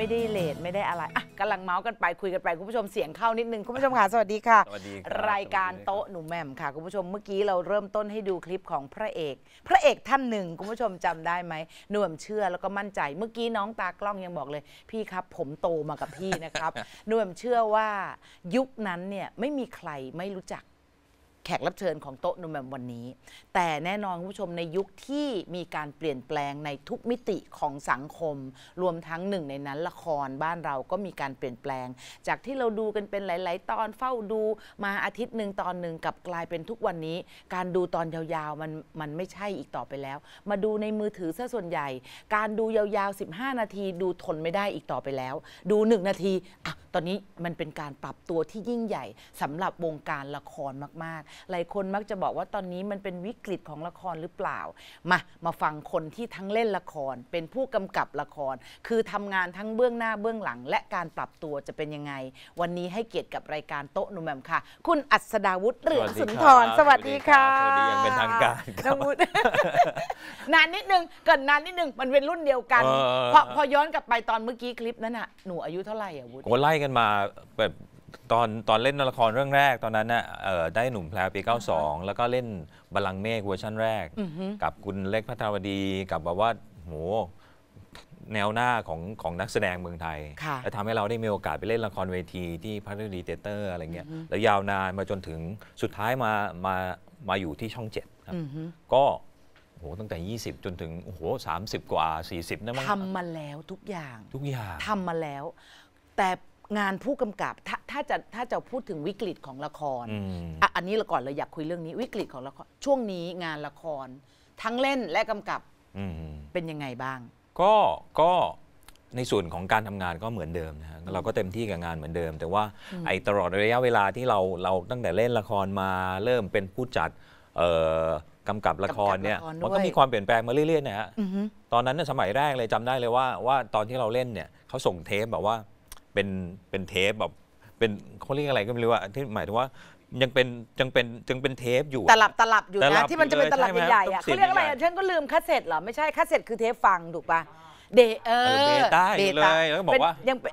ไม่ได้เลทไม่ได้อะไรอ่ะกำลังเมาส์กันไปคุยกันไปคุณผู้ชมเสียงเข้านิดนึงคุณผู้ชมค่ะสวัสดีค่ะสวัสดีรายการโต๊ะหนูแหม่มค่ะ คุณผู้ชมเมื่อกี้เราเริ่มต้นให้ดูคลิปของพระเอก พระเอกท่านหนึ่งคุณผู้ชมจำได้ไหมหนูแม่มเชื่อแล้วก็มั่นใจเมื่อกี้น้องตากล้องยังบอกเลยพี่ครับ ผมโตมากับพี่นะครับ หนูแม่มเชื่อว่ายุคนั้นเนี่ยไม่มีใครไม่รู้จักแขกรับเชิญของโต๊ะนุ่มแมมวันนี้ แต่แน่นอนคุณผู้ชมในยุคที่มีการเปลี่ยนแปลงในทุกมิติของสังคม รวมทั้งหนึ่งในนั้นละครบ้านเราก็มีการเปลี่ยนแปลง จากที่เราดูกันเป็นหลาย ๆ ตอนเฝ้าดูมาอาทิตย์หนึ่งตอนหนึ่งกับกลายเป็นทุกวันนี้ การดูตอนยาว ๆ มันมันไม่ใช่อีกต่อไปแล้ว มาดูในมือถือซะส่วนใหญ่การดูยาวๆ 15 นาทีดูทนไม่ได้อีกต่อไปแล้ว ดู1นาทีอ่ะตอนนี้มันเป็นการปรับตัวที่ยิ่งใหญ่สำหรับวงการละครมาก ๆหลายคนมักจะบอกว่าตอนนี้มันเป็นวิกฤตของละครหรือเปล่า มามาฟังคนที่ทั้งเล่นละครเป็นผู้กำกับละคร คือทำงานทั้งเบื้องหน้าเบื้องหลัง และการปรับตัวจะเป็นยังไง วันนี้ให้เกียรติกับรายการโต๊ะหนุ่มแหม่มค่ะ คุณอัศดาวุฒิหรือสุนทร สวัสดีค่ะสวัสดียังเป็นทางการนะวุฒินานนิดนึงเกินนานนิดนึงมันเป็นรุ่นเดียวกันพอพอย้อนกลับไปตอนเมื่อกี้คลิปนั้นน่ะหนูอายุเท่าไหร่อ่ะวุฒิโอ้ไล่กันมาแบบตอนตอนเล่นละครเรื่องแรกตอนนั้นนะ่ะได้หนุ่มแพลวปี 92 แล้วก็เล่นบาลังเมฆเวอร์ชันแรก กับคุณเล็กพัทรวดี กับแบบว่าโหแนวหน้าของของนักแสดงเมืองไทย และทำให้เราได้มีโอกาสไปเล่นละครเวทีที่พัทรดีเตเตอร์อะไรเงี้ย แล้วยาวนานมาจนถึงสุดท้ายมามามาอยู่ที่ช่องเจ็ดครับอก็โหตั้งแต่ 20 จนถึงโอ้โหิบกว่า 40นะมั้งทำมาแล้วทุกอย่างทุกอย่างทำมาแล้วแต่งานผู้กำกับถ้าถ้าจะถ้าจะพูดถึงวิกฤตของละครอออันนี้เราก่อนเลยอยากคุยเรื่องนี้วิกฤตของละครช่วงนี้งานละคร ทั้งเล่นและกำกับเป็นยังไงบ้าง ก็ก็ในส่วนของการทำงานก็เหมือนเดิมนะฮะเราก็เต็มที่กับงานเหมือนเดิม แต่ว่าไอ้ตลอดระยะเวลาที่เราเราตั้งแต่เล่นละครมาเริ่มเป็นผู้จัดเอ่อกำกับละครเนี่ยมันก็มีความเปลี่ยนแปลงมาเรื่อยๆนะฮะตอนนั้นสมัยแรกเลยจำได้เลยว่าว่าตอนที่เราเล่นเนี่ยเขาส่งเทปแบบว่าเป็นเป็นเทปแบบเป็นเขาเรียกอะไรก็ไม่รู้ว่าที่หมายถึงว่ายังเป็นยังเป็นยังเป็นเทปอยู่ตลับตลับอยู่นะที่มันจะเป็นตลับใหญ่ๆอ่ะเขาเรียกอะไรออฉันก็ลืมคาสเซ็ตเหรอไม่ใช่คาสเซ็ตคือเทปฟังถูกปะเดเออเอบต้าอยู่เลยแล้วก็บอกว่า ยังเป็น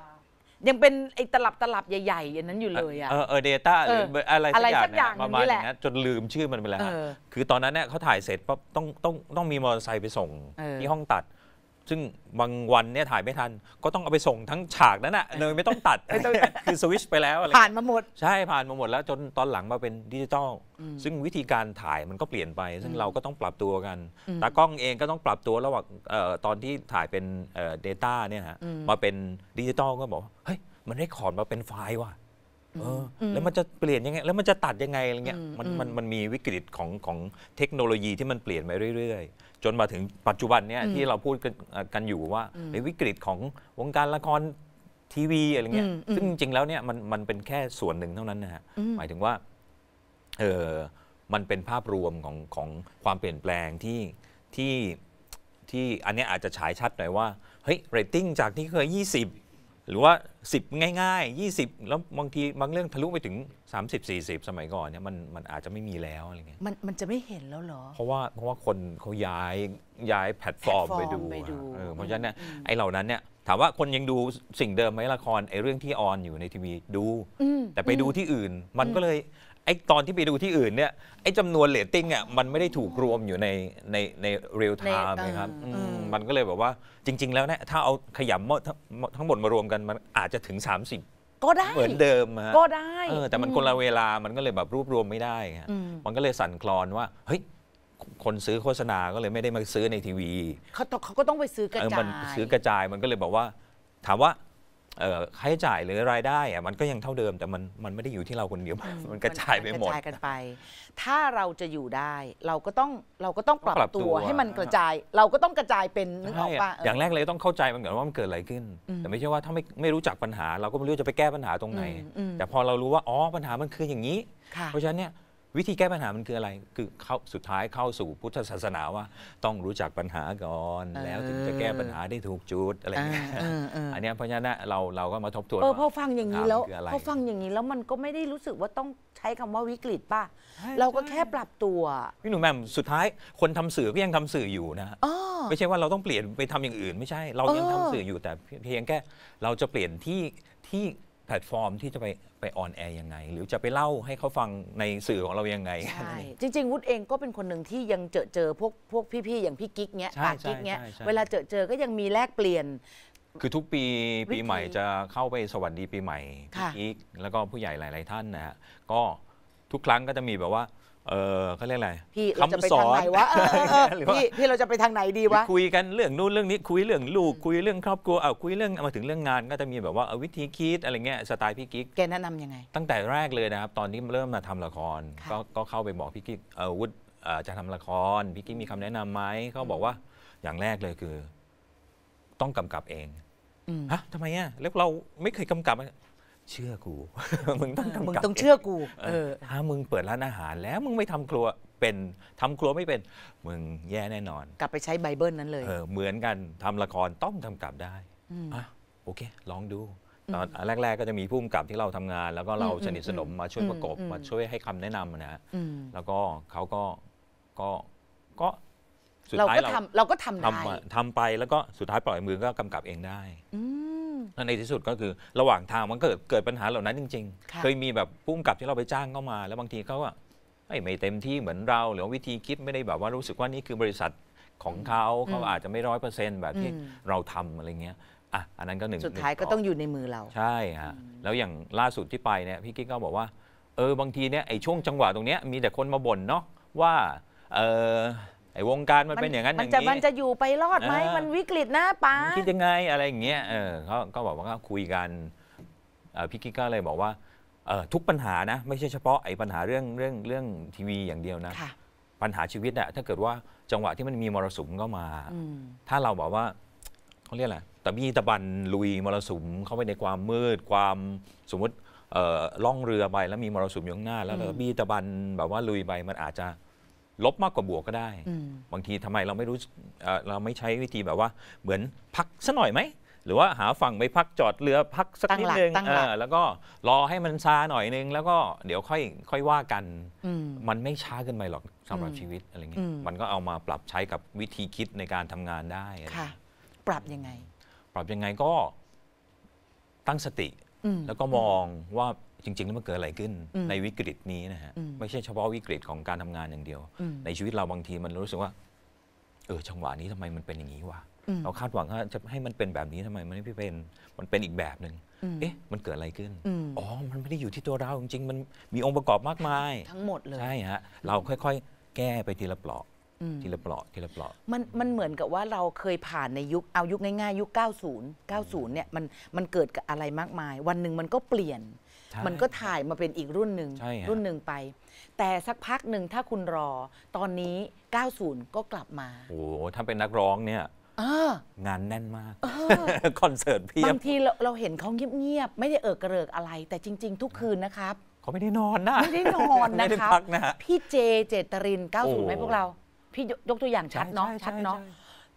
ยังเป็นไอ้ตลับตลับใหญ่ๆอันนั้นอยู่เลยอ่ะเออเอเดต้าหรืออะไรสักอย่างนี่ประมาณนี้แหละจนลืมชื่อมันไปแล้วคือตอนนั้นเนี่ยเขาถ่ายเสร็จปั๊บต้องต้องต้องมีมอเตอร์ไซค์ไปส่งที่ห้องตัดซึ่งบางวันเนี่ยถ่ายไม่ทันก็ต้องเอาไปส่งทั้งฉากนั้นอะเลยไม่ต้องตัดคือสวิชไปแล้วอะไรผ่านมาหมดใช่ผ่านมาหมดแล้ว จนตอนหลังมาเป็นดิจิตอลซึ่งวิธีการถ่ายมันก็เปลี่ยนไป ซึ่งเราก็ต้องปรับตัวกันตากล้องเองก็ต้องปรับตัวระหว่างตอนที่ถ่ายเป็นเดต้าเนี่ยฮะมาเป็นดิจิตอลก็บอกเฮ้ยมันได้ขอนมาเป็นไฟล์ว่ะแล้วมันจะเปลี่ยนยังไง แล้วมันจะตัดยังไงอะไรเงี้ยมันมันมันมีวิกฤตของของเทคโนโลยีที่มันเปลี่ยนไปเรื่อย ๆ จนมาถึงปัจจุบันเนี้ยที่เราพูดกันอยู่ว่าในวิกฤตของวงการละครทีวี อะไรเงี้ย ซึ่งจริงๆแล้วเนี่ยมันมันเป็นแค่ส่วนหนึ่งเท่านั้นนะฮะ หมายถึงว่า เออมันเป็นภาพรวมของของความเปลี่ยนแปลงที่ที่ที่อันนี้อาจจะฉายชัดหน่อยว่าเฮ้ยเรตติ้งจากที่เคย 20หรือว่า 10 ง่ายๆ 20 แล้วบางทีบางเรื่องทะลุไปถึง 30 40 สมัยก่อนเนี่ยมันมันอาจจะไม่มีแล้วอะไรเงี้ยมันมันจะไม่เห็นแล้วเหรอ เพราะว่าเพราะว่าคนเขาย้ายย้ายแพลตฟอร์มไปดูเเพราะฉะนั้นไอ้เหล่านั้นเนี่ย ถามว่าคนยังดูสิ่งเดิมไหมละครไอ้เรื่องที่ออนอยู่ในทีวีดู แต่ไปดูที่อื่นมันก็เลยไอ้ตอนที่ไปดูที่อื่นเนี่ยไอ้จำนวนเลตติ้งอ่ะมันไม่ได้ถูกรวมอยู่ในในในเรียลไทม์นะครับมันก็เลยแบบว่าจริง ๆ แล้วเนี่ยถ้าเอาขยำทั้งทั้งหมดมารวมกันมันอาจจะถึง 30 ก็ได้เหมือนเดิมฮะก็ได้แต่มันคนละเวลามันก็เลยแบบรวบรวมไม่ได้ครับมันก็เลยสั่นคลอนว่า เฮ้ย คนซื้อโฆษณาก็เลยไม่ได้มาซื้อในทีวีเขาเขาก็ต้องไปซื้อกระจายมันซื้อกระจายมันก็เลยบอกว่าถามว่าค่าใช้จ่ายหรือรายได้อะมันก็ยังเท่าเดิมแต่มันมันไม่ได้อยู่ที่เราคนเดียวมันกระจายไปหมดกระจายกันไป ถ้าเราจะอยู่ได้ เราก็ต้องเราก็ต้องปรับตัวให้มันกระจาย เราก็ต้องกระจายเป็นนึกออกปะอย่างแรกเลยต้องเข้าใจมันก่อนว่ามันเกิดอะไรขึ้น แต่ไม่ใช่ว่าถ้าไม่ไม่รู้จักปัญหาเราก็ไม่รู้จะไปแก้ปัญหาตรงไหน แต่พอเรารู้ว่าอ๋อปัญหามันคืออย่างนี้ เพราะฉะนั้นเนี่ยวิธีแก้ปัญหามันคืออะไร คือเข้าสุดท้ายเข้าสู่พุทธศาสนาว่าต้องรู้จักปัญหาก่อนแล้วถึงจะแก้ปัญหาได้ถูกจุดอะไรอย่างเงี้ย อันนี้เพราะฉะนั้นเราเราก็มาทบทวนเออพอฟังอย่างนี้แล้วพอฟังอย่างนี้แล้วมันก็ไม่ได้รู้สึกว่าต้องใช้คำว่าวิกฤตป่ะ เราก็แค่ปรับตัวพี่หนุ่มแม่สุดท้ายคนทำสื่อก็ยังทำสื่ออยู่นะไม่ใช่ว่าเราต้องเปลี่ยนไปทำอย่างอื่น ไม่ใช่ เรายังทำสื่ออยู่แต่เพียงแค่เราจะเปลี่ยนที่ที่แพลตฟอร์มที่จะไปไปออนแอร์ยังไง หรือจะไปเล่าให้เขาฟังในสื่อของเรายังไง ใช่ จริงๆวุฒิเองก็เป็นคนหนึ่งที่ยังเจอเจอพวกพวกพี่ ๆ อย่างพี่กิ๊กเนี้ยปากกิ๊กเนี้ยเวลาเจอเจอก็ยังมีแลกเปลี่ยน คือทุกปี ปีใหม่จะเข้าไปสวัสดีปีใหม่พี่กิ๊อีกแล้วก็ผู้ใหญ่หลายๆท่านนะฮะ ก็ทุกครั้งก็จะมีแบบว่าเออเขาเรียกอะไรพี่เราจะไปทางไหนวะพี่พี่เราจะไปทางไหนดีวะคุยกันเรื่องนู้นเรื่องนี้คุยเรื่องลูกคุยเรื่องครอบครัวเอาคุยเรื่องมาถึงเรื่องงานก็จะมีแบบว่าวิธีคิดอะไรเงี้ยสไตล์พี่กิ๊กแกแนะนํำยังไงตั้งแต่แรกเลยนะครับ ตอนที่เริ่มมาทำละคร ก็เข้าไปบอกพี่กิ๊กเออวุฒิจะทำละครพี่กิ๊กมีคำแนะนํำไหมเขาบอกว่าอย่างแรกเลยคือ ต้องกำกับเองฮะทำไมอ่ะแล้วเราไม่เคยกำกับเชื่อกูมึงต้องทำมึงต้องเชื่อกู เออถ้ามึงเปิดร้านอาหาร แล้วมึงไม่ทำครัวเป็น ทำครัวไม่เป็นมึงแย่แน่นอน กลับไปใช้ไบเบิลนั้นเลยเออเหมือนกันทำละครต้องทำกลับได้อ่ะโอเค ลองดูตอนแรก ๆ ก็จะมีผู้กำกับที่เราทำงาน แล้วก็เราสนิทสนมมาช่วยประกบมาช่วยให้คำแนะนำนะแล้วก็เขาก็ก็ก็สุดท้ายเราก็ทำเราก็ทำได้ทำไปแล้วก็สุดท้ายปล่อยมือก็กำกับเองได้แล้วในที่สุดก็คือระหว่างทางมันเกิดเกิดปัญหาเหล่านั้นจริง ๆ เคยมีแบบุ่้กลกับที่เราไปจ้างเข้ามา แล้วบางทีเขาก็ไม่เต็มที่เหมือนเราหรือวิธีคิดไม่ได้แบบว่ารู้สึกว่านี่คือบริษัทของเขาเขาอาจจะไม่ร้อยเปอร์เซ็นต์แบบที่เราทำอะไรเงี้ยอ่ะอันนั้นก็หนึ่งสุดท้ายก็ต้องอยู่ในมือเรา ใช่ฮะแล้วอย่างล่าสุดที่ไปเนี่ยพี่กิ๊กก็บอกว่าเออบางทีเนี่ยไอ้ช่วงจังหวะตรงเนี้ยมีแต่คนมาบ่นเนาะว่าเอออ้วงการมันเป็นอย่างนั้นอย่างนี้มันจะอยู่ไปรอดไหมมันวิกฤตนะป้าคิดยังไงอะไรอย่างเงี้ย เออเขาก็บอกว่าก็คุยกันพี่กิ๊กก็เลยบอกว่าทุกปัญหานะ ไม่ใช่เฉพาะไอ้ปัญหาเรื่องเรื่องเรื่องทีวีอย่างเดียวนะปัญหาชีวิตอะถ้าเกิดว่าจังหวะที่มันมีมรสุมก็มา ถ้าเราบอกว่าเขาเรียกอะไรแต่บี้ตะบันลุยมรสุมเข้าไปในความมืด ความสมมติล่องเรือไปแล้วมีมรสุมอยู่ข้างหน้าแล้วมบี้ตะบันแบบว่าลุยไปมันอาจจะลบมากกว่าบวกก็ได้ บางทีทำไมเราไม่รู้เราไม่ใช้วิธีแบบว่า เหมือนพักสัหน่อยไหม หรือว่าหาฝั่งไปพักจอดเรือพักสักนิดนึงแล้วก็รอให้มันซาหน่อยนึงแล้วก็เดี๋ยวค่อยค่อยว่ากันมันไม่ช้าเกินไปหรอกสำหรับชีวิตอะไรเงี้ย มันก็เอามาปรับใช้กับวิธีคิดในการทำงานได้ ค่ะ ปรับยังไง ปรับยังไงก็ตั้งสติแล้วก็มองว่าจริงๆแล้วมันเกิดอะไรขึ้น ในวิกฤตนี้นะฮะไม่ใช่เฉพาะวิกฤตของการทำงานอย่างเดียวในชีวิตเราบางทีมันรู้สึกว่า เออจังหวะนี้ทำไมมันเป็นอย่างนี้วะเราคาดหวังว่าจะให้มันเป็นแบบนี้ทำไมมันไม่เป็นมันเป็นอีกแบบหนึ่งเอ๊ะมันเกิดอะไรขึ้นอ๋อมันไม่ได้อยู่ที่ตัวเรา จริงๆมันมีองค์ประกอบมากมาย ทั้งหมดเลยใช่ฮะเราค่อยๆ แก้ไปทีละเปลาะ ทีละเปลาะทีละเปลาะมันมันเหมือนกับว่าเราเคยผ่านในยุคเอายุคง่ายๆยุค90 90เนี่ยมันมันเกิดกับอะไรมากมาย วันหนึ่งมันก็เปลี่ยนมันก็ถ่ายมาเป็นอีกรุ่นหนึ่งรุ่นหนึ่งไป แต่สักพักหนึ่งถ้าคุณรอ ตอนนี้ 90 ก็กลับมาโอ้ถ้าเป็นนักร้องเนี่ยงานแน่นมากคอนเสิร์ตเพียบบางทีเราเราเห็นเขาเงียบๆไม่ได้เอิกกระเิกอะไร แต่จริงๆ ทุกคืนนะครับเขาไม่ได้นอนนะไม่ได้นอนนะครับพี่เจเจตริน 90ไหมพวกเรา พี่ยกตัวอย่างชัดเนาะชัดเนาะ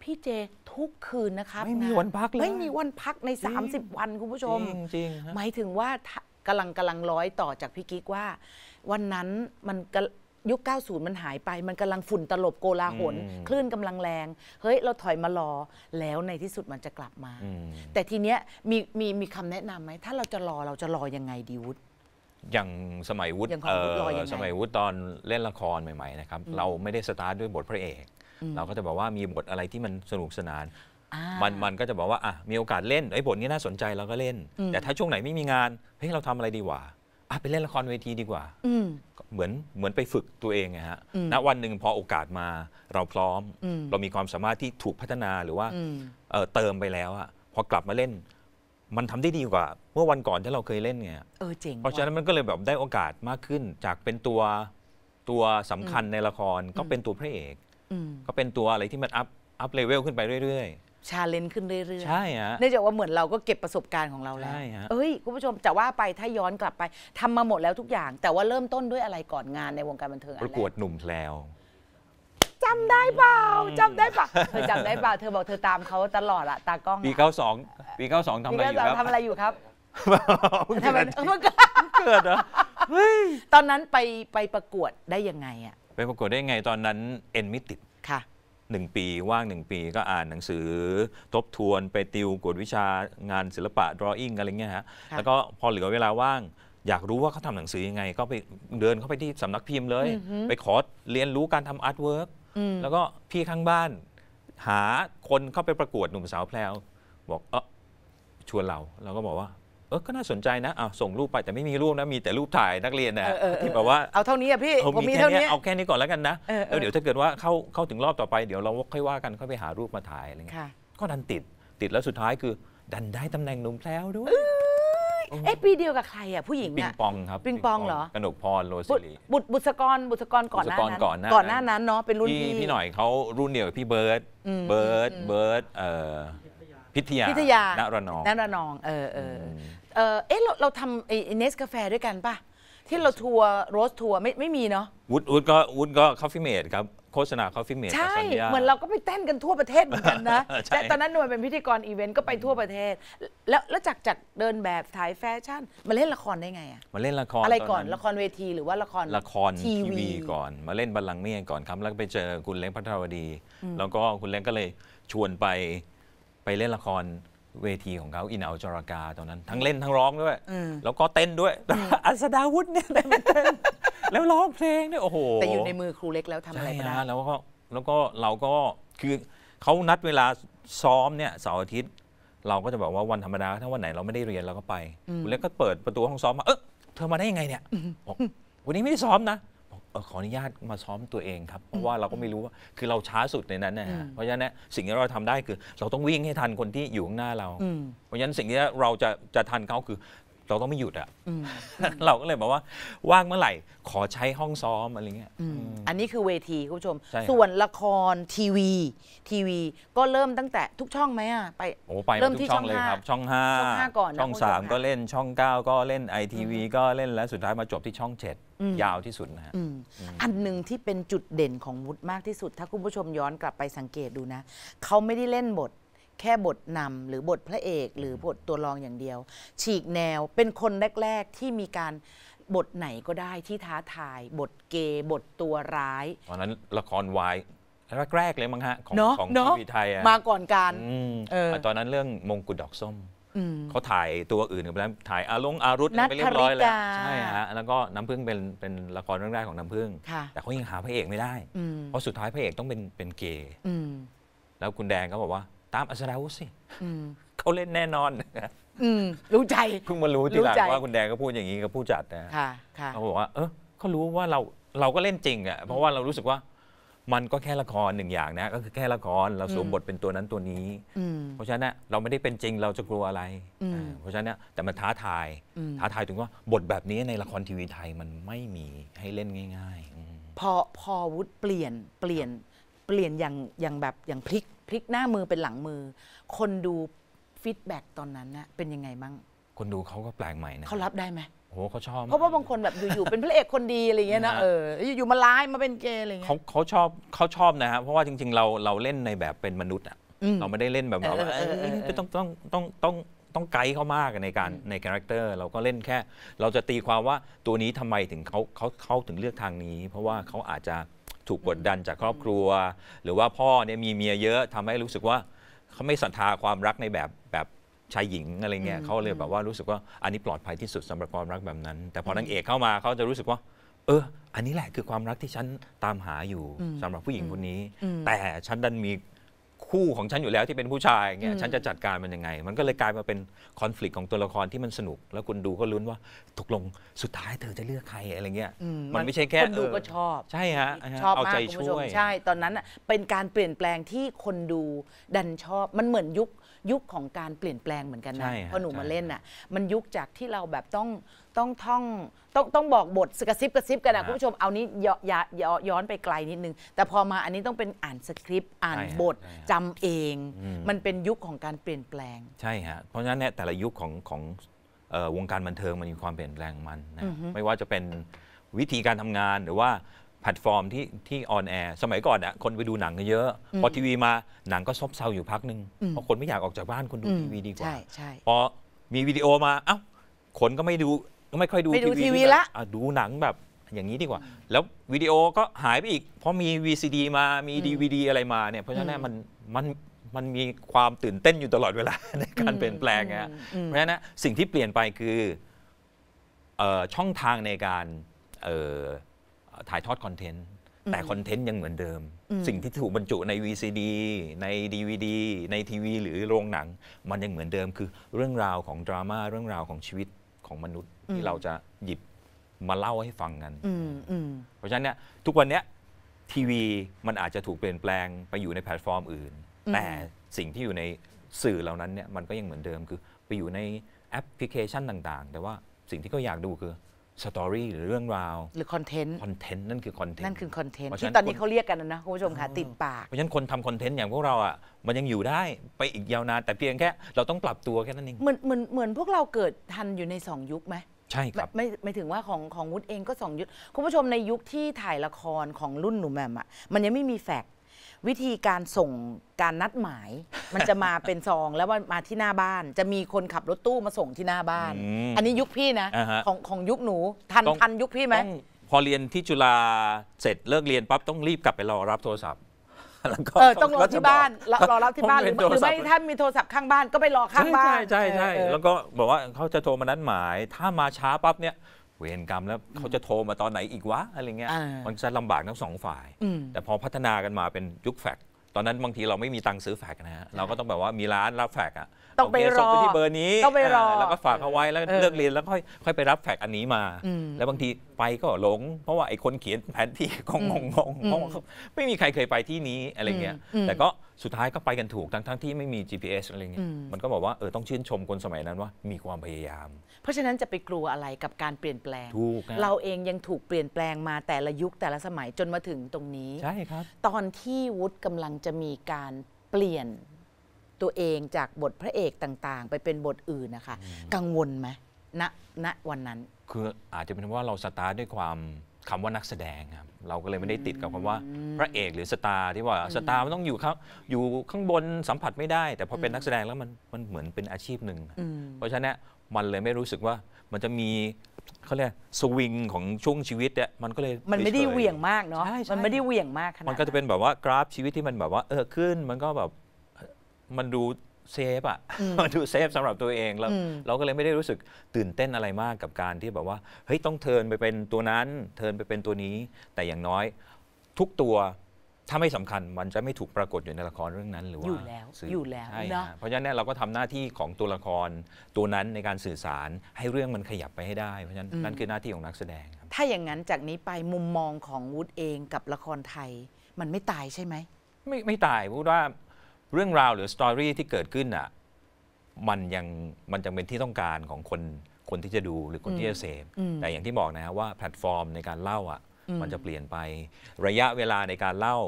พี่เจทุกคืนนะครับ ไม่มีวันพักเลยไม่มีวันพักใน30วันคุณผู้ชมจริงหมายถึงว่ากำลังกำลังร้อยต่อจากพี่กิ๊กว่าวันนั้นมันกยุค90มันหายไป มันกำลังฝุ่นตลบโกลาหลคลื่นกำลังแรงเฮ้ย เราถอยมารอ แล้วในที่สุดมันจะกลับมา แต่ทีเนี้ยมีมีมีคำแนะนำไหม ถ้าเราจะรอเราจะรอยังไงดีวุฒอย่างสมัยวุฒิสมัยวุฒิตอนเล่นละครใหม่ๆนะครับเราไม่ได้สตาร์ทด้วยบทพระเอก เราก็จะบอกว่ามีบทอะไรที่มันสนุกสนานมันมันก็จะบอกว่าอ่ะมีโอกาสเล่นไอ้บทนี้น่าสนใจเราก็เล่น แต่ถ้าช่วงไหนไม่มีงานเฮ้ยเราทำอะไรดีกว่าอ่ะไปเล่นละครเวทีดีกว่าเหมือนเหมือนไปฝึกตัวเองไงฮะณวันหนึ่งพอโอกาสมาเราพร้อมเรามีความสามารถที่ถูกพัฒนาหรือว่าเติมไปแล้วอะพอกลับมาเล่น มันทำได้ดีกว่า เมื่อวันก่อนที่เราเคยเล่นไงเออเจ๋งเพราะฉะนั้นมันก็เลยแบบได้โอกาสมากขึ้น จากเป็นตัวตัวสำคัญในละครก็เป็นตัวพระเอกก็เป็นตัวอะไรที่มันอัพอัพเลเวลขึ้นไปเรื่อย ๆชาเลนจ์ขึ้นเรื่อยๆ ใช่ฮะ เนื่องจากว่าเหมือนเราก็เก็บประสบการณ์ของเราแล้วใช่ฮะเอ้ยคุณผู้ชมจะว่าไปถ้าย้อนกลับไปทำมาหมดแล้วทุกอย่าง แต่ว่าเริ่มต้นด้วยอะไรก่อนงานในวงการบันเทิงประกวดหนุ่มแพลวจำได้เปล่าจำได้เปล่าเธอจำได้เปล่าเธอบอกเธอตามเขาตลอดอะตากล้องปีเก้าสองปีเก้าสองทำอะไรอยู่ครับทำอะไรอยู่ครับทำอะไรเออมักเกิดเหรอตอนนั้นไปไปประกวดได้ยังไงอะไปประกวดได้ยังไงตอนนั้น เอ็นไม่ติดค่ะ1 ปีว่าง 1 ปีก็อ่านหนังสือ ทบทวนไปติวกวดวิชางานศิลปะ drawing อะไรเงี้ยฮะแล้วก็พอเหลือเวลาว่าง อยากรู้ว่าเขาทำหนังสือยังไง ก็ไปเดินเข้าไปที่สำนักพิมพ์เลย ไปขอเรียนรู้การทำอาร์ตเวิร์กแล้วก็พี่ข้างบ้าน หาคนเข้าไปประกวดหนุ่มสาวแพลวบอก เออชวนเราเราก็บอกว่าเออก็น่าสนใจนะอ่ะส่งรูปไปแต่ไม่มีรูปนะมีแต่รูปถ่ายนักเรียนนะที่แบบว่าเอาเท่านี้อะพี่ผมมีเท่านี้เอาแค่นี้ก่อนแล้วกันนะแล้วเดี๋ยวถ้าเกิดว่าเข้าเข้าถึงรอบต่อไปเดี๋ยวเราค่อยว่ากันค่อยไปหารูปมาถ่ายอะไรเงี้ยก็ดันติดติดแล้วสุดท้ายคือดันได้ตำแหน่งหนุ่มแพลวด้วยเอ๊ะปีเดียวกับใครอ่ะผู้หญิงปิงปองครับปิงปองเหรอกนกพรโรสิลีบุตรบุษกรบุษกรก่อนหน้านั้นก่อนหน้านั้นเนาะเป็นรุ่นพี่พี่หน่อยเขารุ่นเดียวกับพี่เบิร์ดเบิร์ดเบิร์ดเอ่อพิทยาพิทยาณระนองณระนองเออเออเออเอ๊ะเราเราทำไอเนสกาแฟด้วยกันป่ะ ที่เราทัวร์โรสทัวร์ไม่ไม่มีเนาะวุฒวุฒก็วุฒก็คอฟฟี่เมดครับ โฆษณาคอฟฟี่เมดใช่ เหมือนเราก็ไปเต้นกันทั่วประเทศเหมือนกันนะ แต่ตอนนั้นนูเป็นพิธีกรอีเวนต์ก็ไปทั่วประเทศ แล้วแล้วจากจากเดินแบบถ่ายแฟชั่น มาเล่นละครได้ไงอะมาเล่นละครอะไรก่อน ละครเวทีหรือว่าละครละครทีวีก่อน มาเล่นบัลลังก์เมียก่อนครับแล้วไปเจอคุณเล้งพัทรวดีแล้วก็คุณเล้งก็เลยชวนไปไปเล่นละครเวทีของเขาอินเอาจรากาตอนนั้นทั้งเล่นทั้งร้องด้วย แล้วก็เต้นด้วยอัศดาวุฒิเนี่ยเต้นแล้วร้องเพลงเนี่ยโอ้โห แต่อยู่ในมือครูเล็กแล้วทำอะไรไม่ได้แล้วก็ แล้วก็เราก็คือเขานัดเวลาซ้อมเนี่ยเสาร์อาทิตย์ เราก็จะบอกว่าวันธรรมดาถ้าวันไหนเราไม่ได้เรียนเราก็ไปครูเล็กก็เปิดประตูห้องซ้อมมาเออเธอมาได้ยังไงเนี่ยวันนี้ไม่ได้ซ้อมนะออขออนุญาตมาซ้อมตัวเองครับ เพราะว่าเราก็ไม่รู้ว่าคือเราช้าสุดในนั้นนะฮะเพราะฉะนั้นสิ่งที่เราทำได้คือ เราต้องวิ่งให้ทันคนที่อยู่ข้างหน้าเราเพราะฉะนั้นสิ่งที่เราจะจะทันเขาคือเราต้องไม่หยุดอะเราก็เลยบอกว่าว่างเมื่อไหร่ ขอใช้ห้องซ้อมอะไรเงี้ยอันนี้คือเวทีคุณผู้ชมชส่วนละครทีวี ทีวี ก็เริ่มตั้งแต่ทุกช่องไหมอ่ะไป เริ่มที่ช่องเลยครับ ช่องห้า ช่องห้าก่อนช่องสามก็เล่น ช่องเก้าก็เล่นไอทีวีก็เล่นและสุดท้ายมาจบที่ช่องเจ็ดยาวที่สุดนะฮะออันหนึ่งที่เป็นจุดเด่นของวุฒิมากที่สุดถ้าคุณผู้ชมย้อนกลับไปสังเกตดูนะเขาไม่ได้เล่นบทแค่บทนำหรือบทพระเอกหรือบทตัวรองอย่างเดียว ฉีกแนวเป็นคนแรกๆที่มีการบทไหนก็ได้ที่ท้าทายบทเกย์บทตัวร้ายตอนนั้นละครวายแรกๆเลยมั้งฮะของของเนทีวีไทยอะมาก่อนการอออตอนนั้นเรื่องมงกุฎดอกส้มเขาถ่ายตัวอื่นไปแล้วถ่ายอารงอารุธนไปเรียบร้อยแล้วใช่ฮะแล้วก็น้ำพึ่งเป็นเป็นละครเรื่องแรกของน้ำพึ่งแต่เขายังหาพระเอกไม่ได้เพราะสุดท้ายพระเอกต้องเป็นเป็นเกย์แล้วคุณแดงก็บอกว่าตามอัชราวุสิเขาเล่นแน่นอนรู้ใจเพิ่งมารู้ทีหลังว่าคุณแดงก็พูดอย่างนี้กับผู้จัดนะเขาบอกว่าเออเขารู้ว่าเราเราก็เล่นจริงอ่ะเพราะว่าเรารู้สึกว่ามันก็แค่ละครหนึ่งอย่างนะ ก็คือแค่ละครเราสวมบทเป็นตัวนั้นตัวนี้เพราะฉะนั้นเราไม่ได้เป็นจริงเราจะกลัวอะไรเพราะฉะนั้นแต่มันท้าทายท้าทายถึงว่าบทแบบนี้ในละครทีวีไทยมันไม่มีให้เล่นง่ายๆพอพอวุฒิเปลี่ยนเปลี่ยนเปลี่ยนอย่างอย่างแบบอย่างพลิกลิกหน้ามือเป็นหลังมือคนดูฟีดแบ็ตอนนั้นนะเป็นยังไงมั่งคนดูเขาก็แปลกใหม่นะเขารับได้ไหมโหเขาชอบเพราะว่า บางคนแบบอยู่ๆเป็นพระเอกคนดีอะไรเงี้ยนะเอออยู่ๆมาร้ายมาเป็นเกย์อะไรเงี้ยเขาเขาชอบเขาชอบนะฮะเพราะว่าจริงๆ เราเราเล่นในแบบเป็นมนุษย์อ่ะเราไม่ได้เล่นแบบเราต้องต้องต้องต้องต้องไกด์เขามากในการในคาแรคเตอร์เราก็เล่นแค่ เราจะตีความว่าตัวนี้ทำไมถึงเขาเขาเขาถึงเลือกทางนี้ เพราะว่าเขาอาจจะถูกกดดันจากครอบครัว หรือว่าพ่อเนี่ยมีเมียเยอะทำให้รู้สึกว่า เขาไม่ศรัทธาความรักในแบบแบบชายหญิงอะไรเงี้ยเขาเลยแบบว่ารู้สึกว่าอันนี้ปลอดภัยที่สุดสำหรับความรักแบบนั้น แต่พอนางเอกเข้ามาเขาจะรู้สึกว่า เออ อันนี้แหละคือความรักที่ฉันตามหาอยู่สำหรับผู้หญิงคนนี้ แต่ ฉันดันมีคู่ของฉันอยู่แล้วที่เป็นผู้ชายเงี้ยฉันจะจัดการมันยังไง มันก็เลยกลายมาเป็นคอน FLICT ของตัวละครที่มันสนุกแล้วคุณดูก็ลุ้นว่าตกลงสุดท้ายเธอจะเลือกใครอะไรเงี้ยมันไม่ใช่แค่คนดูก็ชอบใช่ฮะชอบมากคุณผู้ชมใช่ตอนนั้นเป็นการเปลี่ยนแปลงที่คนดูดันชอบมันเหมือนยุคยุคของการเปลี่ยนแปลงเหมือนกันนะะพอหนูมาเล่นอ่ะมันยุคจากที่เราแบบต้องต้องท่องต้องต้องบอกบทกซิบกระซิบกันนะะคุณผู้ชมเอานี้ย้อนไปไกลนิดนึง แต่พอมาอันนี้ต้องเป็นอ่านสคริปต์อ่านบทจำจำเอง มันเป็นยุคของการเปลี่ยนแปลง ใช่ฮะเพราะฉะนั้นเนี่ยแต่ละยุคของของวงการบันเทิงมันมีความเปลี่ยนแปลงมันนะไม่ว่าจะเป็นวิธีการทำงานหรือว่าแพลตฟอร์มที่ที่ออนแอร์สมัยก่อนอ่ะคนไปดูหนังกันเยอะ พอทีวีมาหนังก็ซบเซาอยู่พักหนึ่งเพราะคนไม่อยากออกจากบ้านคนดูทีวีดีกว่าใช่พอมีวิดีโอมาเอ้าคนก็ไม่ดูก็ไม่ค่อยดูทีวีละดูหนังแบบอย่างนี้ดีกว่า แล้ววิดีโอก็หายไปอีก เพราะมี VCD มามี DVD อะไรมาเนี่ยเพราะฉะนั้นมันมันมันมีความตื่นเต้นอยู่ตลอดเวลาในการเปลี่ยนแปลงนะเพราะฉะนั้นสิ่งที่เปลี่ยนไปคือช่องทางในการถ่ายทอดคอนเทนต์แต่คอนเทนต์ยังเหมือนเดิม สิ่งที่ถูกบรรจุใน VCD ใน DVD ในทีวีหรือโรงหนัง มันยังเหมือนเดิมคือเรื่องราวของดราม่าเรื่องราวของชีวิตของมนุษย์ที่เราจะหยิบมาเล่าให้ฟังกันเพราะฉะนั้นเนี่ยทุกวันนี้ทีวีมันอาจจะถูกเปลี่ยนแปลง ไปอยู่ในแพลตฟอร์มอื่นแต่สิ่งที่อยู่ในสื่อเหล่านั้นเนี่ยมันก็ยังเหมือนเดิมคือไปอยู่ในแอปพลิเคชันต่างๆ แต่ว่าสิ่งที่เขาอยากดูคือสตอรี่หรือเรื่องราวหรือคอนเทนต์คอนเทนต์นั่นคือคอนเทนต์นั่นคือคอนเทนต์ที่ตอนนี้เขาเรียกกันนะ คุณผู้ชมค่ะ ติดปาก เพราะฉะนั้นคนทำคอนเทนต์อย่างพวกเราอ่ะมันยังอยู่ได้ไปอีกยาวนานแต่เพียงแค่ เราต้องปรับตัวแค่นั้นเองเหมือนเหมือนเหมือนพวกเราเกิดทันอยู่ใน 2 ยุคไหม ใช่ครับไม่ไม่ถึงว่าของของวุฒิเองก็สองยุค คุณผู้ชมในยุคที่ถ่ายละครของรุ่นหนุ่มแมมอ่ะมันยังไม่มีแฟกวิธีการส่งการนัดหมาย มันจะมาเป็นซองแล้วมาที่หน้าบ้านจะมีคนขับรถตู้มาส่งที่หน้าบ้าน อันนี้ยุคพี่นะของของยุคหนูทันทันยุคพี่ไหมพอเรียนที่จุฬาเสร็จเลิกเรียนปั๊บต้องรีบกลับไปรอรับโทรศัพท์เออต้องรอที่บ้านรอรับที่บ้านหรือไม่ถ้ามีโทรศัพท์ข้างบ้านก็ไปรอข้างบ้านใช่ใช่ใช่แล้วก็บอกว่าเขาจะโทรมานัดหมาย ถ้ามาช้าปั๊บเนี่ยเวรกรรมแล้วเขาจะโทรมาตอนไหนอีกวะ อะไรเงี้ยมันจะลำบากทั้งสองฝ่าย แต่พอพัฒนากันมาเป็นยุคแฟกตอนนั้นบางทีเราไม่มีตังค์ซื้อแฟกนะฮะเราก็ต้องแบบว่ามีร้านรับแฟกอะต้องไปรอที่เบอร์นี้ต้องไปรอแล้วก็ฝากเอาไว้แล้วเลิกเรียนแล้วค่อยค่อยไปรับแฟกอันนี้มาแล้วบางทีไปก็หลง เพราะว่าไอ้คนเขียนแผนที่ก็งงงงไม่มีใครเคยไปที่นี้อะไรเงี้ยแต่ก็สุดท้ายก็ไปกันถูกทั้งทั้งที่ไม่มี GPS อะไรเงี้ย มันก็บอกว่าเออต้องชื่นชมคนสมัยนั้นว่ามีความพยายาม เพราะฉะนั้นจะไปกลัวอะไรกับการเปลี่ยนแปลงถูกเราเองยังถูกเปลี่ยนแปลงมาแต่ละยุคแต่ละสมัยจนมาถึงตรงนี้ ใช่ครับ ตอนที่วุฒิกำลังจะมีการเปลี่ยนตัวเองจากบทพระเอกต่าง ๆ ไปเป็นบทอื่นนะคะกังวลไหมณณวันนั้น คืออาจจะเป็นเพราะว่าเราสตาร์ทด้วยความคำว่านักแสดงครับเราก็เลยไม่ได้ติดกับคำว่าพระเอกหรือสตาร์ที่ว่าสตาร์มันต้องอยู่ข้างอยู่ข้างบนสัมผัสไม่ได้แต่พอเป็นนักแสดงแล้วมันมันเหมือนเป็นอาชีพหนึ่งเพราะฉะนั้นมันเลยไม่รู้สึกว่ามันจะมีเขาเรียกสวิงของช่วงชีวิตเนี่ยมันก็เลยมันไม่ได้เหวี่ยงมากเนาะมันไม่ได้เหวี่ยงมากขนาดมันก็จะเป็นแบบว่ากราฟชีวิตที่มันแบบว่า เออขึ้น มันก็แบบมันดูเซฟอ่ะมาดูเซฟสำหรับตัวเองแล้วเราก็เลยไม่ได้รู้สึกตื่นเต้นอะไรมากกับการที่แบบว่าเฮ้ยต้องเทินไปเป็นตัวนั้น เทินไปเป็นตัวนี้แต่อย่างน้อย ทุกตัวถ้าไม่สำคัญ มันจะไม่ถูกปรากฏอยู่ในละครเรื่องนั้นหรือว่าอยู่แล้วอยู่แล้วเนาะเพราะฉะนั้นเราก็ทำหน้าที่ของตัวละคร ตัวนั้นในการสื่อสารให้เรื่องมันขยับไปให้ได้เพราะฉะนั้นนั่นคือหน้าที่ของนักแสดงถ้าอย่างนั้นจากนี้ไปมุมมองของวุฒิเองกับละครไทย มันไม่ตายใช่ไหมไม่ไม่ตายพูดว่าเรื่องราวหรือสตอรี่ที่เกิดขึ้นอ่ะมันยังมันยังเป็นที่ต้องการของคนคนที่จะดูหรือคนที่จะเสพแต่อย่างที่บอกนะฮะว่าแพลตฟอร์มในการเล่าอ่ะ มันจะเปลี่ยนไประยะเวลาในการเล่า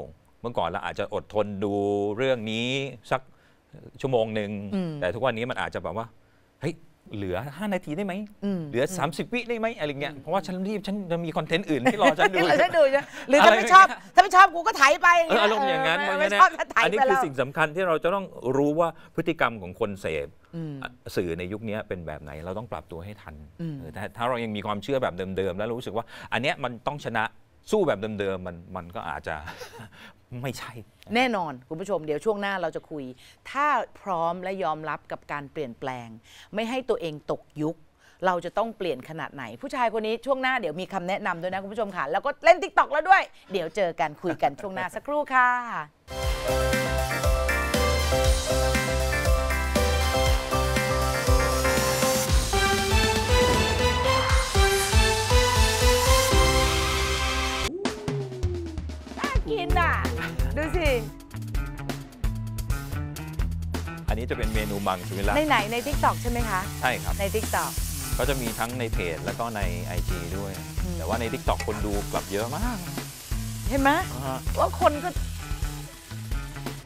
เมื่อก่อนเราอาจจะอดทนดูเรื่องนี้สักชั่วโมงหนึ่งแต่ทุกวันนี้มันอาจจะแบบว่าเหลือ 5 นาทีได้ไหม เหลือ 30 วิได้ไหมอะไรเงี้ย เพราะว่าฉันรีบฉันจะมีคอนเทนต์อื่นให้รอฉันดูฉันดูหรือถ้าไม่ชอบ ถ้าไม่ชอบกูก็ถ่ายไปอารมณ์อย่างนั้นไม่ชอบก็ายไปอันนี้คือสิ่งสำคัญที่เราจะต้องรู้ว่าพฤติกรรมของคนเสพสื่อในยุคนี้เป็นแบบไหน เราต้องปรับตัวให้ทันถ้าเรายังมีความเชื่อแบบเดิมๆ แล้วรู้สึกว่า อันเนี้ยมันต้องชนะสู้แบบเดิมๆมันมันก็อาจจะไม่ใช่แน่นอนคุณผู้ชม เดี๋ยวช่วงหน้าเราจะคุยถ้าพร้อมและยอมรับกับการเปลี่ยนแปลง ไม่ให้ตัวเองตกยุค เราจะต้องเปลี่ยนขนาดไหน ผู้ชายคนนี้ช่วงหน้าเดี๋ยวมีคำแนะนำด้วยนะคุณผู้ชมค่ะแล้วก็เล่นติ๊กต็อกแล้วด้วย เดี๋ยวเจอกันคุยกัน ช่วงหน้าสักครู่ค่ะกินอ่ะนนี้จะเป็นเมนูมังสวิรัตในไหนในทิกตอกใช่ไหมคะ ใช่ครับ ในทิกตอกก็จะมีทั้งในเพจแล้วก็ใน IG ด้วย แต่ว่าในทิกตอกคนดูกลับเยอะมาก เห็นไหม ว่าคนก็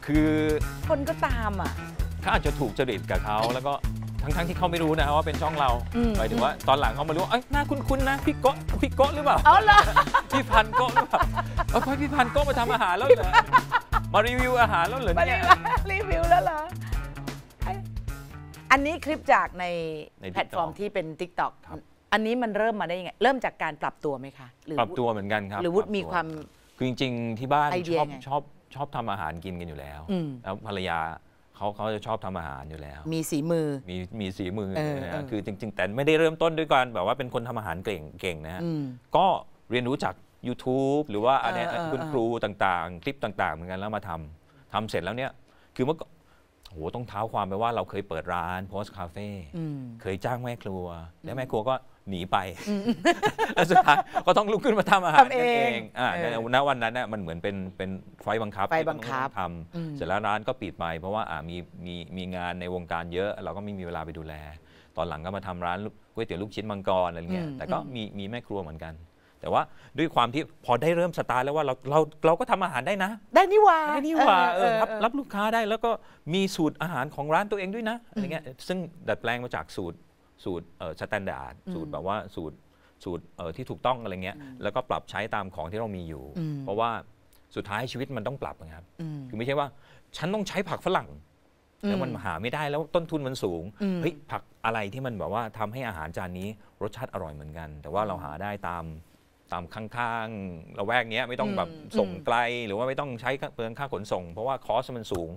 คือ คนก็ตามอ่ะ เขาอาจจะถูกจริตกับเขา แล้วก็ทั้งๆทที่เขาไม่รู้นะ ว่าเป็นช่องเรา หมายถึงว่า ตอนหลังเขามารู้เอ้ยน้าคุ้นๆนะพี่โกะพี่โกะหรือเปล่าเอาละพี่พันโกะหรือเปล่าเอยพี่พันโกะมาทำอาหารแล้วเหรอมารีวิวอาหารแล้วเหรอเนี่ยรีวิว แล้วเหรออันนี้คลิปจากในในแพลตฟอร์มที่เป็น Tik t o อกอันนี้มันเริ่มมาได้ยังไง เริ่มจากการปรับตัวไหมคะ หรือปรับตัวเหมือนกันครับ หรือวุฒิมีความคือจริงๆที่บ้านชอบชอบชอบทำอาหารกินกันอยู่แล้ว แล้วภรรยาเขาเขาจะชอบทำอาหารอยู่แล้ว มีสีมือ มีมีสีมือเออนะะคือจริงๆ แต่ไม่ได้เริ่มต้นด้วยการแบบว่าเป็นคนทำอาหารเก่งเก่งนะฮะก็เรียนรู้จาก YouTube หรือว่าอันนี้คุณครูต่างๆ คลิปต่างๆ เหมือนกันแล้วมาทำทำเสร็จแล้วเนี่ย คือเมื่อก่อนโหต้องเท้าความไปว่าเราเคยเปิดร้านโพสคาเฟ่เคยจ้างแม่ครัว แล้วแม่ครัวก็หนีไปแล้วสุดท้ายก็ต้องลุกขึ้นมาทำอาหารเองอ่ณวันนั้นน่มันเหมือนเป็นเป็นไฟบังคับไฟบังคับทำเสร็จแล้วร้านก็ปิดไป เพราะว่า่ามีมีมีงานในวงการเยอะ เราก็ไม่มีเวลาไปดูแล ตอนหลังก็มาทำร้านก๋วยเตี๋ยวลูกชิ้นมังกรอะไรเงี้ยแต่ก็มีมีแม่ครัวเหมือนกันแต่ว่าด้วยความที่พอได้เริ่มสตาร์แล้วว่าเราเราเราก็ทำอาหารได้นะ ได้นี่หว่าได้นี่หว่าเออรับรับลูกค้าได้แล้วก็มีสูตรอาหารของร้านตัวเองด้วยนะอะไรเงี้ยซึ่งดัดแปลงมาจากสูตรสูตรเออสแตนดาร์ดสูตรแบบว่าสูตรสูตรเออที่ถูกต้องอะไรเงี้ย แล้วก็ปรับใช้ตามของที่เรามีอยู่เพราะว่าสุดท้ายชีวิตมันต้องปรับนะครับคือไม่ใช่ว่า ฉันต้องใช้ผักฝรั่งแล้วมันหาไม่ได้แล้วต้นทุนมันสูงเฮ้ยผักอะไรที่มันแบบว่าทำให้อาหารจานนี้ รสชาติอร่อยเหมือนกัน แต่ว่าเราหาได้ตามตามข้างๆระแวกนี้ไม่ต้องแบบส่งไกลหรือว่าไม่ต้องใช้เปลืองค่าขนส่ง เพราะว่าคอสมันสูง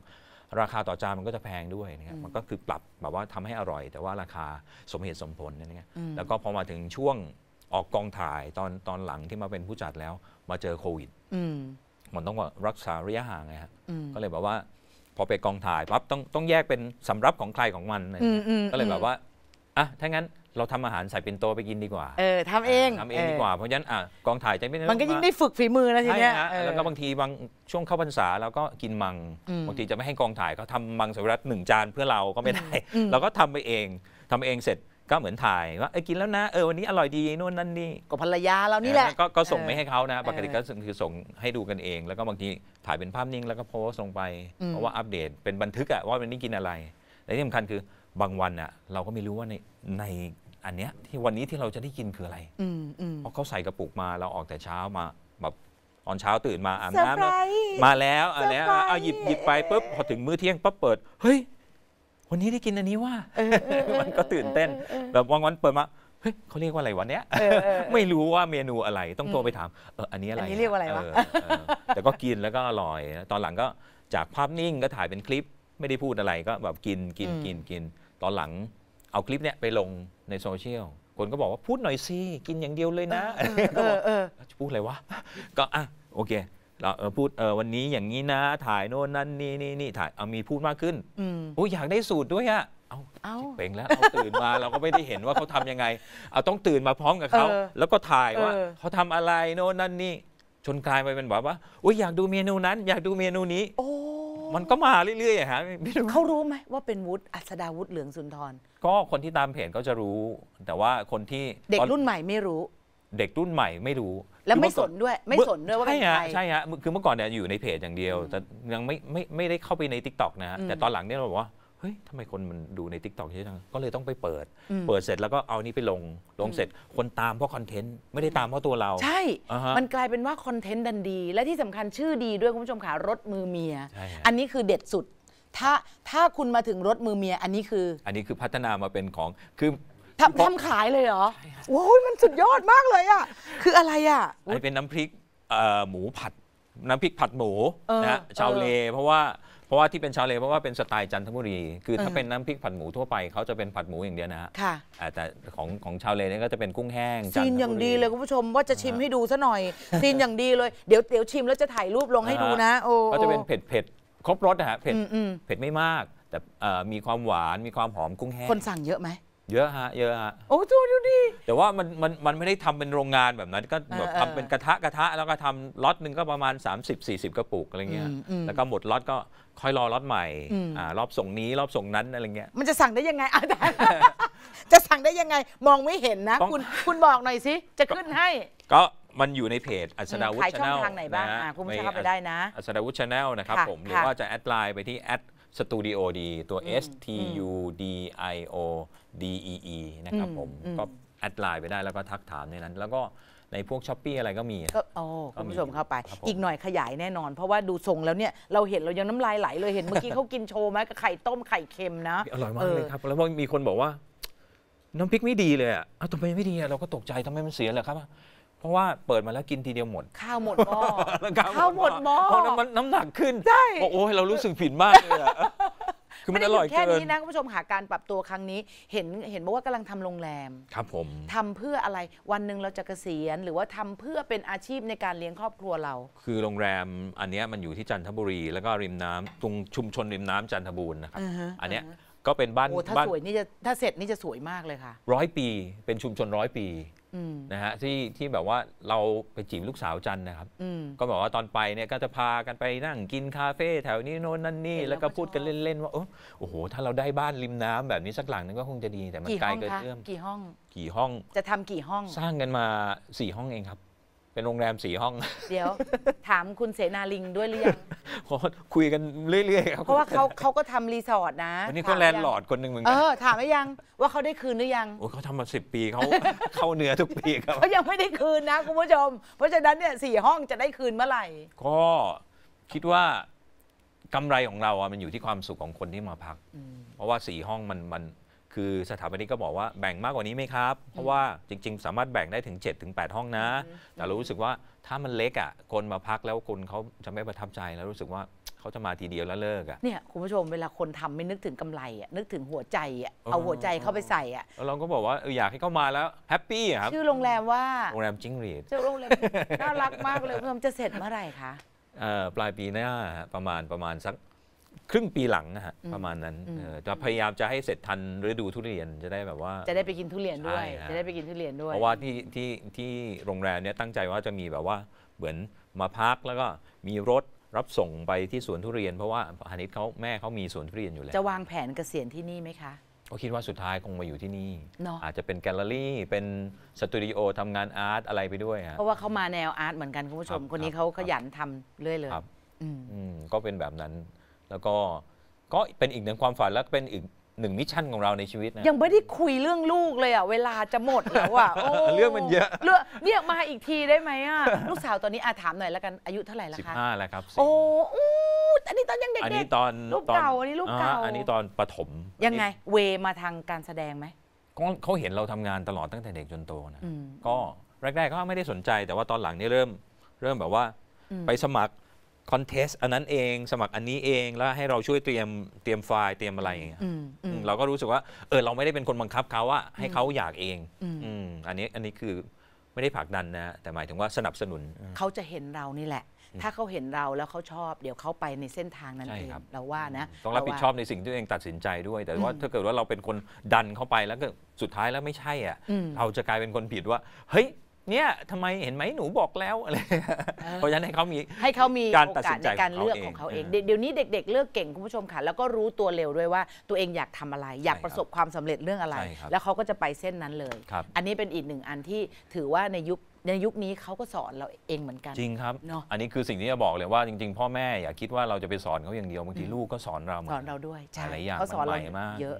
ราคาต่อจานมันก็จะแพงด้วยนะครับมันก็คือปรับแบบว่าทำให้อร่อย แต่ว่าราคาสมเหตุสมผลนะครับแล้วก็พอมาถึงช่วงออกกองถ่ายตอนตอนหลังที่มาเป็นผู้จัดแล้วมาเจอโควิดมันต้องรักษาระยะห่างไงฮะก็เลยแบบว่า พอไปกองถ่ายปั๊บต้องต้องแยกเป็นสำรับของใครของมันก็เลยแบบว่าอ่ะถ้างั้นเราทำอาหารใส่เป็นโตไปกินดีกว่า เออทำเอง ทำเองดีกว่า เพราะฉะนั้นกองถ่ายจะไม่ มันก็ยิ่งได้ฝึกฝีมือนะทีเนี้ยแล้วก็บางทีบางช่วงเข้าพรรษาเราก็กินมัง บางทีจะไม่ให้กองถ่ายเขาทำมังสวิรัตหนึ่งจานเพื่อเราก็ไม่ได้ เราก็ทำไปเอง ทำเองเสร็จก็เหมือนถ่าย ว่าเอ้กินแล้วนะ เออวันนี้อร่อยดีนู่นนั่นนี่ก็ภรรยาเรานี่แหละก็ส่งไม่ให้เขานะ ปกติก็คือส่งให้ดูกันเอง แล้วก็บางทีถ่ายเป็นภาพนิ่ง แล้วก็โพสต์ลงไป เพราะว่าอัปเดต เป็นบันทึกอะว่าวันนี้กินอะไร และที่สำคัญคือบางวันอะเราก็ไม่รู้ว่าในในอันเนี้ยที่วันนี้ที่เราจะได้กินคืออะไรเพราะเขาใส่กระปุกมาเราออกแต่เช้ามา แบบตอนเช้าตื่นมาอาบน้ำมาแล้วอ่ะแล้วเอาหยิบหยิบไปปุ๊บพอถึงมื้อเที่ยงปั๊บเปิดเฮ้ยวันนี้ได้กินอันนี้ว่ามันก็ตื่นเต้น แบบวันวันเปิดมาเฮ้ยเขาเรียกว่าอะไรวันเนี้ยไม่รู้ว่าเมนูอะไรต้องโทรไปถามเอออันนี้อะไรอันนี้เรียกว่าอะไรวะแต่ก็กินแล้วก็อร่อย ตอนหลังก็จากภาพนิ่งก็ถ่ายเป็นคลิปไม่ได้พูดอะไรก็แบบกินกินกินกินตอนหลังเอาคลิปเนี่ยไปลงในโซเชียล คนก็บอกว่าพูดหน่อยสิ กินอย่างเดียวเลยนะก็บอกจะพูดอะไรวะ ก็อ่ะโอเคเราพูดเออวันนี้อย่างนี้นะ ถ่ายโน่นนั่นนี่นี่นี่ ถ่ายเอามีพูดมากขึ้น อืออยากได้สูตรด้วยอะเอาเป่งแล้วเอาตื่นมาเราก็ไม่ได้เห็นว่าเขาทํำยังไง เอาต้องตื่นมาพร้อมกับเขาแล้วก็ถ่ายว่าเขาทำอะไรโน่นนั่นนี่ชนกลายไปเป็นแบบว่า อุ้ยอยากดูเมนูนั้น อยากดูเมนูนี้มันก็มาเรื่อยๆฮะไเขารู้ไหมว่าเป็นวุฒิอัศดาวุฒิเหลืองสุนทร ก็คนที่ตามเพจก็จะรู้ แต่ว่าคนที่เด็กรุ่นใหม่ไม่รู้ เด็กรุ่นใหม่ไม่รู้ แล้วไม่สนด้วยไม่สนด้วยว่าเป็นใคร ใช่ฮะคือเมื่อก่อนเนี่ยอยู่ในเพจอย่างเดียวแต่ยังไม่ไม่ไม่ได้เข้าไปในทิกตอกนะฮะ แต่ตอนหลังเนี่ยเราบอกว่าเฮ้ยทำไมคนมันดูในทิกตอกเยอะจังก็เลยต้องไปเปิด เปิดเสร็จแล้วก็เอานี้ไปลง ลงเสร็จ คนตามเพราะคอนเทนต์ ไม่ได้ตามเพราะตัวเรา ใช่อ่ h ฮะมันกลายเป็นว่าคอนเทนต์ดันดี และที่สำคัญชื่อดีด้วยคุณผู้ชมขารถมือเมีย อันนี้คือเด็ดสุด ถ้า ถ้าคุณมาถึงรถมือเมียอันนี้คือ อันนี้คือพัฒนามาเป็นของ คือทำทำขายเลยเหรอโอ้ยมันสุดยอดมากเลยอ่ะคืออะไรอ่ะอันนี้เป็นน้ำพริกหมูผัด น้ำพริกผัดหมูนะชาวเล เพราะว่าราะว่าที่เป็นชาวเลเพราะว่าเป็นสไตล์จันทบุรี คือถ้าเป็นน้ำพริกผัดหมูทั่วไปเขาจะเป็นผัดหมูอย่างเดียวนะฮะค่ะแต่ของของชาวเลเนี่ยก็จะเป็นกุ้งแห้งซีนอย่างดีเลยคุณผู้ชมว่าจะชิมให้ดูซะหน่อยซีนอย่างดีเลยเดี๋ยวเดี๋ยวชิม แล้วจะถ่ายรูปลงให้ดูนะโอ้ก็จะเป็นเผ็ดเผ็ดครบรสนะฮะเผ็ดเผ็ดไม่มาก แต่มีความหวานมีความหอมกุ้งแห้งคนสั่งเยอะไหมเยอะฮะ เยอะฮะโอ้ดูดูดิ แต่ว่ามันมันมันไม่ได้ทำเป็นโรงงานแบบนั้นก็แบบทำเป็นกระทะกระทะ แล้วก็ทำล็อตหนึ่งก็ประมาณ 30-40 กระปุกอะไรเงี้ย แล้วก็หมดล็อตก็ค่อยรอล็อตใหม่ อ่ารอบส่งนี้รอบส่งนั้นอะไรเงี้ย มันจะสั่งได้ยังไงอาจารย์จะสั่งได้ยังไงมองไม่เห็นนะ คุณคุณบอกหน่อยสิจะขึ้นให้ ก็มันอยู่ในเพจอัศดาวุฒิาชทางไหนบ้าง่ะคุณผู้ชมเข้าไปได้นะ อัศดาวุฒิชาแนลนะครับผมหรือว่าจะแอดไลน์ไปที่แอดสตูดิโอดีตัว S T U D I O DEE นะครับผม ก็แอดไลน์ไปได้แล้วก็ทักถามในนั้น แล้วก็ในพวกช้อปปี้อะไรก็มีก็โอ้คุณผู้ชมเข้าไปอีกหน่อยขยายแน่นอนเพราะว่าดูทรงแล้วเนี่ยเราเห็นเรายังน้ำลายไหลเลย เห็นเมื่อกี้เขากินโชว์ไหมกับไข่ต้มไข่เค็มนะอร่อยมากเลยครับ แล้วก็มีคนบอกว่าน้ำพริกไม่ดีเลยอ่ะทำไมไม่ดีอ่ะเราก็ตกใจทำไมมันเสียเหรอครับเพราะว่าเปิดมาแล้วกินทีเดียวหมด ข้าวหมดหม้อข้าวหมดหม้อเพราะน้ำหนักขึ้นใช่อโอ้ยเรารู้สึกผิดมากเลยอะคือมันอร่อยเกินแค่นี้นะคุณผู้ชมหาการปรับตัวครั้งนี้เห็นเห็นบอกว่ากำลังทำโรงแรมครับผม ทำเพื่ออะไรวันหนึ่งเราจะเกษียณหรือว่าทำเพื่อเป็นอาชีพในการเลี้ยงครอบครัวเรา คือโรงแรม อันนี้มันอยู่ที่จันทบุรีแล้วก็ริมน้ำ ตรงชุมชนริมน้ำจันทบูรณ์นะครับอันนี้ก็เป็นบ้านโอ้ถ้าสวยนี่จะถ้าเสร็จนี่จะสวยมากเลยค่ะร้อยปีเป็นชุมชนร้อยปีนะฮะที่ที่แบบว่าเราไปจีบลูกสาวจันนะครับก็บอกว่าตอนไปเนี่ยก็จะพากันไปนั่งกินคาเฟ่แถวนี้โน่นนั่นนี่แล้วก็พูดกันเล่น ๆ ว่าโอ้โห ถ้าเราได้บ้านริมน้ำแบบนี้สักหลังนึงก็คงจะดีแต่มันไกลเกินเอื้อม กี่ห้องกี่ห้องจะทำกี่ห้องสร้างกันมา 4 ห้องเองครับเป็นโรงแรมสี่ห้อง เดี๋ยว ถามคุณเสนาลิงด้วยหรือยังคุยกันเรื่อยๆครับเพราะว่าเขาเขาก็ทำรีสอร์ทนะนี่เขาแลนด์ลอร์ดคนหนึ่งเหมือนกันเออถามหร้ยัง ว่าเขาได้คืนหรือยัง โอ้เขาทำมาสิบปี เขาเข้าเนื้อทุกปีครับเขายังไม่ได้คืนนะ คุณผู้ชม เพราะฉะนั้นเนี่ยสี่ห้องจะได้คืนเมื่อไหร่ ก็คิดว่ากำไรของเราอะมันอยู่ที่ความสุขของคนที่มาพักเพราะว่าสี่ห้องมันมันคือสถาปนิกก็บอกว่าแบ่งมากกว่านี้ไหมครับ เพราะว่าจริง ๆ สามารถแบ่งได้ถึง7จ็ถึงแห้องนะ แต่เรารู้สึกว่าถ้ามันเล็กอ่ะคนมาพักแล้วคนเขาจะไม่ประทับใจแล้วรู้สึกว่าเขาจะมาทีเดียวแล้วเลิกอ่ะเนี่ย คุณผู้ชมเวลาคนทำไม่นึกถึงกำไรอ่ะนึกถึงหัวใจอ่ะเอาหัวใจเข้าไปใส่อ่ะเราก็บอกว่าอยากให้เขามาแล้วแฮปปี้ครับชื่อโรงแรมว่าโรงแรมจิงเรีดชื่อโรงแรมน่ารักมากเลยคุณผู้ชมจะเสร็จเมื่อไหร่คะปลายปีหน้าประมาณประมาณสักครึ่งปีหลังนะฮะประมาณนั้นจะพยายามจะให้เสร็จทันฤดูทุเรียนจะได้แบบว่า จะได้ไปกินทุเรียนด้วย จะได้ไปกินทุเรียนด้วยเพราะว่าที่ที่ที่โรงแรมเนี้ยตั้งใจว่าจะมีแบบว่าเหมือนมาพักแล้วก็มีรถรับส่งไปที่สวนทุเรียน เพราะว่าฮานิทเขาแม่เขามีสวนทุเรียนอยู่แล้วจะวางแผนเกษียณที่นี่ไหมคะก็คิดว่าสุดท้ายคงมาอยู่ที่นี่เนอะอาจจะเป็นแกลเลอรี่เป็นสตูดิโอทำงานอาร์ตอะไรไปด้วยฮะเพราะว่าเขามาแนวอาร์ตเหมือนกันคุณผู้ชมคคนนี้เขาขยันทำเรื่อยเลยครับอืมก็เป็นแบบนั้นแล้วก็ก็เป็นอีกหนึ่งความฝันและเป็นอีกหนึ่งมิชชั่นของเราในชีวิตนะยังไม่ได้คุยเรื่องลูกเลยอ่ะ เวลาจะหมดแล้วอ่ะเรื่องมันเยอะเรื่องเนี่ยมาอีกทีได้ไหมอ่ะ ลูกสาวตอนนี้อาถามหน่อยแล้วกันอายุเท่าไหร่ละคะห้าแล้วครับ โอ้อู้อันนี้ตอนยังเด็กอันนี้ตอนลูกเก่าอันนี้ลูกเก่าอันนี้ตอนปฐมยังไงเวมาทางการแสดงไหมเขาเห็นเราทำงานตลอดตั้งแต่เด็กจนโตนะก็แรกๆก็ไม่ได้สนใจ แต่ว่าตอนหลังนี่เริ่มเริ่มแบบว่าไปสมัครคอนเทสอันนั้นเองสมัครอันนี้เองแล้วให้เราช่วยเตรียมเตรียมไฟล์เตรียมอะไรอย่างเงี้ยเราก็รู้สึกว่า เออเราไม่ได้เป็นคนบังคับเขาว่าให้เขาอยากเองอืมอันนี้อันนี้คือไม่ได้ผลักดันนะแต่หมายถึงว่าสนับสนุนเขาจะเห็นเรานี่แหละ ถ้าเขาเห็นเราแล้วเขาชอบเดี๋ยวเขาไปในเส้นทางนั้นเองเราว่านะต้องรับผิดชอบในสิ่งที่ตัวเองตัดสินใจด้วย แต่ว่าถ้าเกิดว่าเราเป็นคนดันเข้าไปแล้วก็สุดท้ายแล้วไม่ใช่อ่ะเราจะกลายเป็นคนผิดว่า เฮ้ยเนี่ยทำไมเห็นไหมหนูบอกแล้วอะไรเพราะฉะนั้นให้เขามีให้เขามีการตัดสินใจในการเลือกของเขาเองเดี๋ยวนี้เด็ก ๆ เลือกเก่งคุณผู้ชมค่ะแล้วก็รู้ตัวเร็วด้วยว่าตัวเองอยากทำอะไร อยากประสบความสำเร็จเรื่องอะไร แล้วเขาก็จะไปเส้นนั้นเลยอันนี้เป็นอีกหนึ่งอันที่ถือว่าในยุคในยุคนี้เขาก็สอนเราเองเหมือนกันจริงครับเนาะอันนี้คือสิ่งที่จะบอกเลยว่าจริง ๆพ่อแม่อย่าคิดว่าเราจะไปสอนเขาอย่างเดียว บางทีลูกก็สอนเราสอนเราด้วยใช่หลายอย่างเขาสอนเรามากเยอะ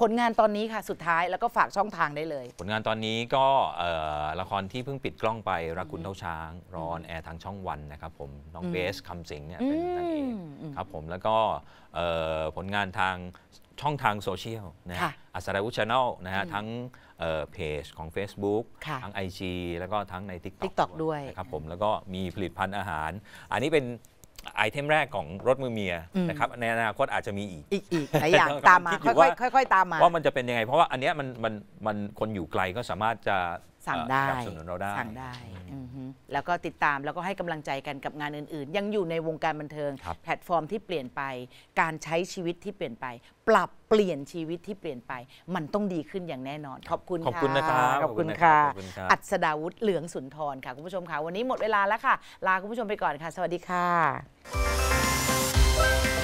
ผลงานตอนนี้ค่ะสุดท้ายแล้วก็ฝากช่องทางได้เลย ผลงานตอนนี้ก็ละครที่เพิ่งปิดกล้องไปรักคุณเท่าช้าง รอนแอร์ทางช่องวันนะครับผมน้องเบสคำสิงเนี่ยเป็นนางเอกครับผมแล้วก็ผลงานทางช่องทางโซเชียลนะอัศรวุชแนลนะฮะทั้งเพจของ Facebook ทั้ง IG แล้วก็ทั้งใน TikTok, TikTok ด้วยนะครับผม แล้วก็มีผลิตภัณฑ์อาหาร อันนี้เป็นไอเทมแรกของรถมือเมียนะครับ ในอนาคตอาจจะมีอีก อีกอีกหลายอย่างตามมา ค่อยๆค่อยๆตามมาว่ามันจะเป็นยังไง เพราะว่าอันเนี้ยมันมันมันคนอยู่ไกลก็สามารถจะสั่งได้สนับสนุนเราได้สั่งได้แล้วก็ติดตามแล้วก็ให้กำลังใจกันกับงานอื่นๆ ยังอยู่ในวงการบันเทิง แพลตฟอร์มที่เปลี่ยนไป การใช้ชีวิตที่เปลี่ยนไป ปรับเปลี่ยนชีวิตที่เปลี่ยนไป มันต้องดีขึ้นอย่างแน่นอนขอบคุณค่ะขอบคุณนะครับขอบคุณค่ะ อัศดาวุฒิเหลืองสุนทรค่ะ คุณผู้ชมค่ะวันนี้หมดเวลาแล้วค่ะ ลาคุณผู้ชมไปก่อนค่ะสวัสดีค่ะ